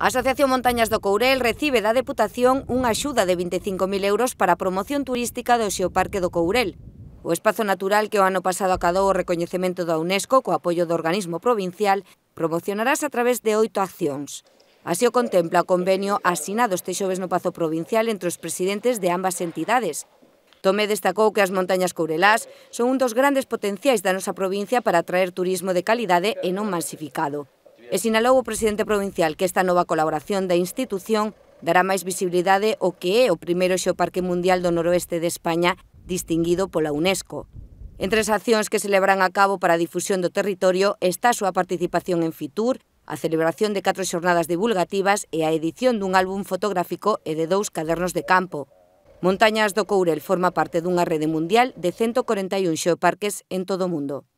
A Asociación Montañas do Courel recibe da Deputación unha axuda de 25.000 euros para a promoción turística do Xeoparque do Courel. O espazo natural que o ano pasado acadou o recoñecemento da UNESCO co apoio do organismo provincial promocionarás a través de oito accións. Así o contempla o convenio asinado este xoves no Pazo Provincial entre os presidentes de ambas entidades. Tomé destacou que as montañas courelás son un dos grandes potenciais da nosa provincia para atraer turismo de calidade e non masificado. E sinalou o presidente provincial que esta nova colaboración da institución dará máis visibilidade o que é o primeiro xeoparque mundial do noroeste de España distinguido pola UNESCO. Entre as accións que se levarán a cabo para a difusión do territorio está a súa participación en Fitur, a celebración de catro xornadas divulgativas e a edición dun álbum fotográfico e de dous cadernos de campo. Montañas do Courel forma parte dunha rede mundial de 141 xeoparques en todo o mundo.